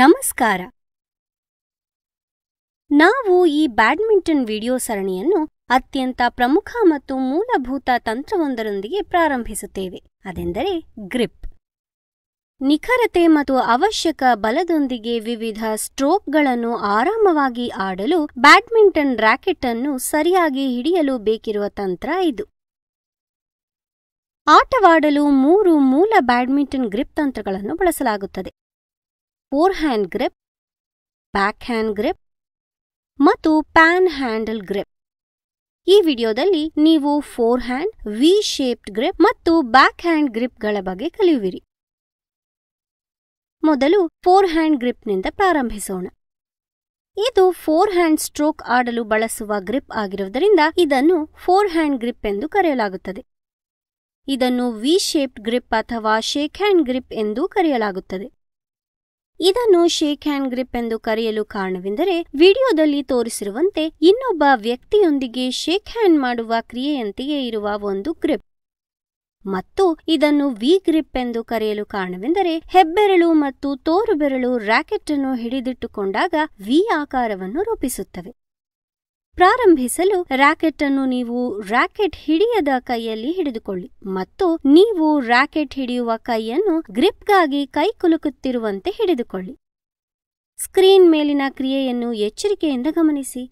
ನಮಸ್ಕಾರ ನಾವು ಈ ಬ್ಯಾಡ್ಮಿಂಟನ್ ವಿಡಿಯೋ ಸರಣಿಯನ್ನು ಅತ್ಯಂತ ಪ್ರಮುಖ ಮತ್ತು ಮೂಲಭೂತ ತಂತ್ರವೊಂದರೊಂದಿಗೆ ಪ್ರಾರಂಭಿಸುತ್ತೇವೆ ಅದೆಂದರೆ ಗ್ರಿಪ್ ನಿಖರತೆ ಮತ್ತು ಅವಶ್ಯಕ ಬಲದೊಂದಿಗೆ ವಿವಿಧ ಸ್ಟ್ರೋಕ್ಗಳನ್ನು ಆರಾಮವಾಗಿ ಆಡಲು ಬ್ಯಾಡ್ಮಿಂಟನ್ ರ್ಯಾಕೆಟ್ ಅನ್ನು ಸರಿಯಾಗಿ ಹಿಡಿಯಲು ಬೇಕಿರುವ ತಂತ್ರ ಇದು ಆಟವಾಡಲು ಮೂರು ಮೂಲ ಬ್ಯಾಡ್ಮಿಂಟನ್ ಗ್ರಿಪ್ ತಂತ್ರಗಳನ್ನು ಬಳಸಲಾಗುತ್ತದೆ forehand grip backhand grip ಮತ್ತು ಪ್ಯಾನ್ ಹ್ಯಾಂಡಲ್ ಗ್ರಿಪ್ ಈ ವಿಡಿಯೋದಲ್ಲಿ ನೀವು forehand V shaped grip ಮತ್ತು ಬ್ಯಾಕ್ ಹ್ಯಾಂಡ್ ಗ್ರಿಪ್ಗಳ ಬಗ್ಗೆ ಕಲಿಯುವಿರಿ ಮೊದಲು ಫೋರ್ ಹ್ಯಾಂಡ್ ಗ್ರಿಪ್ನಿಂದ ಪ್ರಾರಂಭಿಸೋಣ ಇದು ಫೋರ್ ಹ್ಯಾಂಡ್ ಸ್ಟ್ರೋಕ್ ಆಡಲು ಬಳಸುವ ಗ್ರಿಪ್ ಆಗಿರುವುದರಿಂದ ಇದನ್ನು ಫೋರ್ ಹ್ಯಾಂಡ್ ಗ್ರಿಪ್ ಎಂದು ಕರೆಯಲಾಗುತ್ತದೆ ಇದನ್ನು ವಿ ಶೇಪ್ಡ್ ಗ್ರಿಪ್ ಅಥವಾ ಶೇಕ್ ಹ್ಯಾಂಡ್ ಗ್ರಿಪ್ ಎಂದೂ ಕರೆಯಲಾಗುತ್ತದೆ ಇದನ್ನು ಶೇಕ್ ಹ್ಯಾಂಡ್ ಗ್ರಿಪ್ ಎಂದು ಕರೆಯಲು ಕಾರಣವೆಂದರೆ ವಿಡಿಯೋದಲ್ಲಿ ತೋರಿಸಿರುವಂತೆ ಇನ್ನೊಬ್ಬ ವ್ಯಕ್ತಿಯೊಂದಿಗೆ ಶೇಕ್ ಹ್ಯಾಂಡ್ ಮಾಡುವ ಕ್ರಿಯೆಯಂತೆಯೇ ಇರುವ ಒಂದು ಗ್ರಿಪ್ ಮತ್ತು ಇದನ್ನು ವಿ ಗ್ರಿಪ್ ಎಂದು ಕರೆಯಲು ಕಾರಣವೆಂದರೆ ಹೆಬ್ಬೆರಳು ಮತ್ತು ತೋರುಬೆರಳು ರಾಕೆಟ್ ಅನ್ನು ಹಿಡಿದಿಟ್ಟುಕೊಂಡಾಗ ವಿ ಆಕಾರವನ್ನು ರೂಪಿಸುತ್ತವೆ ಪ್ರಾರಂಭಿಸಲು ರಾಕೆಟ್ ಅನ್ನು ನೀವು ರಾಕೆಟ್ ಹಿಡಿಯದ ಕೈಯಲ್ಲಿ ಹಿಡಿದುಕೊಳ್ಳಿ ಮತ್ತು ನೀವು ರಾಕೆಟ್ ಹಿಡಿಯುವ ಕೈಯನ್ನು ಗ್ರಿಪ್ಗಾಗಿ ಕೈ ಕುಲುಕುತ್ತಿರುವಂತೆ ಹಿಡಿದುಕೊಳ್ಳಿ ಸ್ಕ್ರೀನ್ ಮೇಲಿನ ಕ್ರಿಯೆಯನ್ನು ಎಚ್ಚರಿಕೆಯಿಂದ ಗಮನಿಸಿ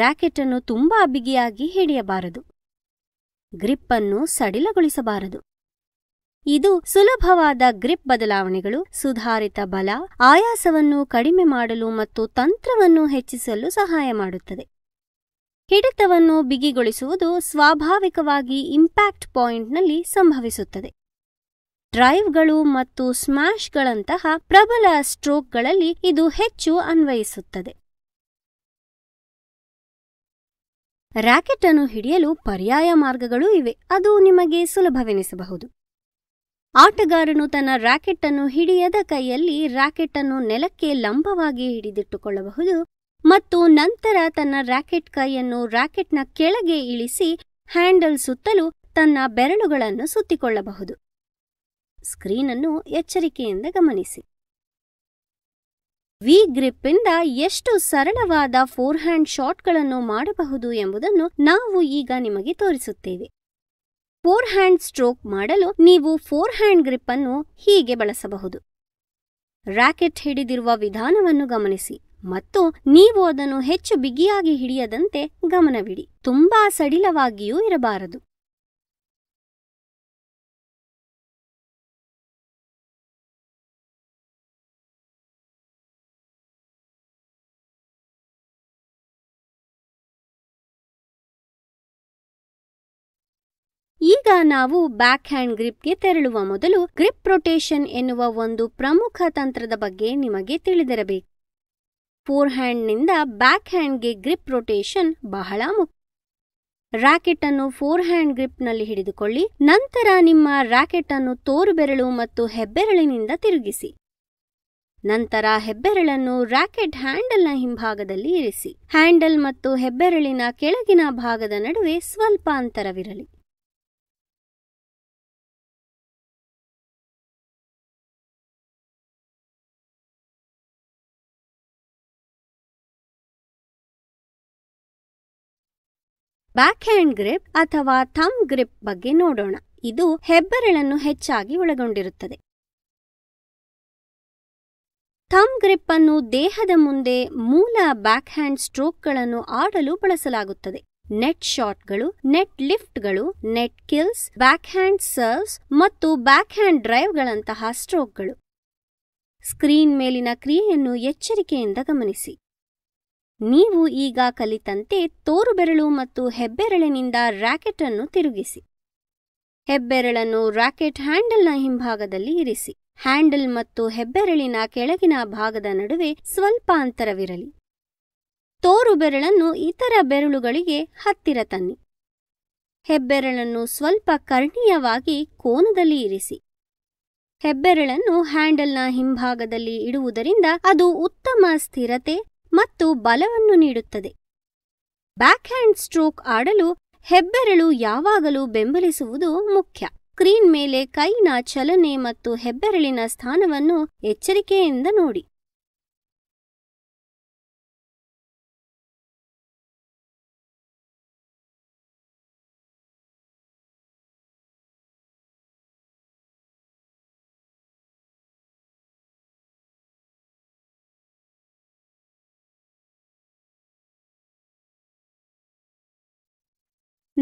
ರಾಕೆಟ್ ಅನ್ನು ತುಂಬಾ ಬಿಗಿಯಾಗಿ ಹಿಡಿಯಬಾರದು ಗ್ರಿಪ್ ಅನ್ನು ಸಡಿಲಗೊಳಿಸಬಾರದು ಇದು ಸುಲಭವಾದ ಗ್ರಿಪ್ ಬದಲಾವಣೆಗಳು ಸುಧಾರಿತ ಬಲ ಆಯಾಸವನ್ನು ಕಡಿಮೆ ಮಾಡಲು ಮತ್ತು ತಂತ್ರವನ್ನು ಹೆಚ್ಚಿಸಲು ಸಹಾಯ ಮಾಡುತ್ತದೆ ಹಿಡಿತವನ್ನು ಬಿಗಿಗೊಳಿಸುವುದು ಸ್ವಾಭಾವಿಕವಾಗಿ ಇಂಪ್ಯಾಕ್ಟ್ ಪಾಯಿಂಟ್ನಲ್ಲಿ ಸಂಭವಿಸುತ್ತದೆ ಡ್ರೈವ್ಗಳು ಮತ್ತು ಸ್ಮ್ಯಾಶ್ಗಳಂತಹ ಪ್ರಬಲ ಸ್ಟ್ರೋಕ್ಗಳಲ್ಲಿ ಇದು ಹೆಚ್ಚು ಅನ್ವಯಿಸುತ್ತದೆ ರ್ಯಾಕೆಟ್ ಅನ್ನು ಹಿಡಿಯಲು ಪರ್ಯಾಯ ಮಾರ್ಗಗಳೂ ಇವೆ ಅದು ನಿಮಗೆ ಸುಲಭವೆನಿಸಬಹುದು ಆಟಗಾರನು ತನ್ನ ರಾಕೆಟ್ ಅನ್ನು ಹಿಡಿಯದ ಕೈಯಲ್ಲಿ ರ್ಯಾಕೆಟ್ ಅನ್ನು ನೆಲಕ್ಕೆ ಲಂಬವಾಗಿ ಹಿಡಿದಿಟ್ಟುಕೊಳ್ಳಬಹುದು ಮತ್ತು ನಂತರ ತನ್ನ ರಾಕೆಟ್ ಕೈಯನ್ನು ರಾಕೆಟ್ನ ಕೆಳಗೆ ಇಳಿಸಿ ಹ್ಯಾಂಡಲ್ ಸುತ್ತಲೂ ತನ್ನ ಬೆರಳುಗಳನ್ನು ಸುತ್ತಿಕೊಳ್ಳಬಹುದು ಸ್ಕ್ರೀನನ್ನು ಎಚ್ಚರಿಕೆಯಿಂದ ಗಮನಿಸಿ ವಿ ಗ್ರಿಪ್ಪಿಂದ ಎಷ್ಟು ಸರಳವಾದ ಫೋರ್ಹ್ಯಾಂಡ್ ಶಾಟ್ಗಳನ್ನು ಮಾಡಬಹುದು ಎಂಬುದನ್ನು ನಾವು ಈಗ ನಿಮಗೆ ತೋರಿಸುತ್ತೇವೆ ಫೋರ್ ಹ್ಯಾಂಡ್ ಸ್ಟ್ರೋಕ್ ಮಾಡಲು ನೀವು ಫೋರ್ ಹ್ಯಾಂಡ್ ಗ್ರಿಪ್ ಅನ್ನು ಹೀಗೆ ಬಳಸಬಹುದು ರಾಕೆಟ್ ಹಿಡಿದಿರುವ ವಿಧಾನವನ್ನು ಗಮನಿಸಿ ಮತ್ತು ನೀವು ಅದನ್ನು ಹೆಚ್ಚು ಬಿಗಿಯಾಗಿ ಹಿಡಿಯದಂತೆ ಗಮನವಿಡಿ ತುಂಬಾ ಸಡಿಲವಾಗಿಯೂ ಇರಬಾರದು ಈಗ ನಾವು ಬ್ಯಾಕ್ ಹ್ಯಾಂಡ್ ಗ್ರಿಪ್ಗೆ ತೆರಳುವ ಮೊದಲು ಗ್ರಿಪ್ ರೊಟೇಷನ್ ಎನ್ನುವ ಒಂದು ಪ್ರಮುಖ ತಂತ್ರದ ಬಗ್ಗೆ ನಿಮಗೆ ತಿಳಿದಿರಬೇಕು ಫೋರ್ ಹ್ಯಾಂಡ್ನಿಂದ ಬ್ಯಾಕ್ ಹ್ಯಾಂಡ್ಗೆ ಗ್ರಿಪ್ ರೊಟೇಷನ್ ಬಹಳ ಮುಖ್ಯ ರ್ಯಾಕೆಟ್ ಅನ್ನು ಫೋರ್ ಹ್ಯಾಂಡ್ ಗ್ರಿಪ್ನಲ್ಲಿ ಹಿಡಿದುಕೊಳ್ಳಿ ನಂತರ ನಿಮ್ಮ ರ್ಯಾಕೆಟ್ ಅನ್ನು ತೋರುಬೆರಳು ಮತ್ತು ಹೆಬ್ಬೆರಳಿನಿಂದ ತಿರುಗಿಸಿ ನಂತರ ಹೆಬ್ಬೆರಳನ್ನು ರ್ಯಾಕೆಟ್ ಹ್ಯಾಂಡಲ್ನ ಹಿಂಭಾಗದಲ್ಲಿ ಇರಿಸಿ ಹ್ಯಾಂಡಲ್ ಮತ್ತು ಹೆಬ್ಬೆರಳಿನ ಕೆಳಗಿನ ಭಾಗದ ನಡುವೆ ಸ್ವಲ್ಪ ಅಂತರವಿರಲಿ ಬ್ಯಾಕ್ ಹ್ಯಾಂಡ್ ಗ್ರಿಪ್ ಅಥವಾ ಥಮ್ ಗ್ರಿಪ್ ಬಗ್ಗೆ ನೋಡೋಣ ಇದು ಹೆಬ್ಬೆರಳನ್ನು ಹೆಚ್ಚಾಗಿ ಒಳಗೊಂಡಿರುತ್ತದೆ ಥಮ್ ಗ್ರಿಪ್ ಅನ್ನು ದೇಹದ ಮುಂದೆ ಮೂಲ ಬ್ಯಾಕ್ ಹ್ಯಾಂಡ್ ಸ್ಟ್ರೋಕ್ಗಳನ್ನು ಆಡಲು ಬಳಸಲಾಗುತ್ತದೆ ನೆಟ್ ಶಾಟ್ಗಳು ನೆಟ್ ಲಿಫ್ಟ್ಗಳು net kills backhand serves ಮತ್ತು ಬ್ಯಾಕ್ ಹ್ಯಾಂಡ್ ಡ್ರೈವ್ಗಳಂತಹ ಸ್ಟ್ರೋಕ್ಗಳು ಸ್ಕ್ರೀನ್ ಮೇಲಿನ ಕ್ರಿಯೆಯನ್ನು ಎಚ್ಚರಿಕೆಯಿಂದ ಗಮನಿಸಿ ನೀವು ಈಗ ಕಲಿತಂತೆ ತೋರುಬೆರಳು ಮತ್ತು ಹೆಬ್ಬೆರಳಿನಿಂದ ರ್ಯಾಕೆಟ್ ಅನ್ನು ತಿರುಗಿಸಿ ಹೆಬ್ಬೆರಳನ್ನು ರ್ಯಾಕೆಟ್ ಹ್ಯಾಂಡಲ್ನ ಹಿಂಭಾಗದಲ್ಲಿ ಇರಿಸಿ ಹ್ಯಾಂಡಲ್ ಮತ್ತು ಹೆಬ್ಬೆರಳಿನ ಕೆಳಗಿನ ಭಾಗದ ನಡುವೆ ಸ್ವಲ್ಪ ಅಂತರವಿರಲಿ ತೋರುಬೆರಳನ್ನು ಇತರ ಬೆರಳುಗಳಿಗೆ ಹತ್ತಿರ ತನ್ನಿ ಹೆಬ್ಬೆರಳನ್ನು ಸ್ವಲ್ಪ ಕರ್ಣೀಯವಾಗಿ ಕೋನದಲ್ಲಿ ಇರಿಸಿ ಹೆಬ್ಬೆರಳನ್ನು ಹ್ಯಾಂಡಲ್ನ ಹಿಂಭಾಗದಲ್ಲಿ ಇಡುವುದರಿಂದ ಅದು ಉತ್ತಮ ಸ್ಥಿರತೆ ಮತ್ತು ಬಲವನ್ನು ನೀಡುತ್ತದೆ ಬ್ಯಾಕ್ ಹ್ಯಾಂಡ್ ಸ್ಟ್ರೋಕ್ ಆಡಲು ಹೆಬ್ಬೆರಳು ಯಾವಾಗಲೂ ಬೆಂಬಲಿಸುವುದು ಮುಖ್ಯ ಕ್ರೀನ್ ಮೇಲೆ ಕೈನ ಚಲನೆ ಮತ್ತು ಹೆಬ್ಬೆರಳಿನ ಸ್ಥಾನವನ್ನು ಎಚ್ಚರಿಕೆಯಿಂದ ನೋಡಿ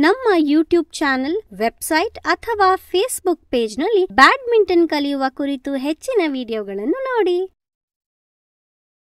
ನಮ್ಮ ಯೂಟ್ಯೂಬ್ ಚಾನೆಲ್ ವೆಬ್ಸೈಟ್ ಅಥವಾ ಫೇಸ್ಬುಕ್ ಪೇಜ್ನಲ್ಲಿ ಬ್ಯಾಡ್ಮಿಂಟನ್ ಕಲಿಯುವ ಕುರಿತು ಹೆಚ್ಚಿನ ವಿಡಿಯೋಗಳನ್ನು ನೋಡಿ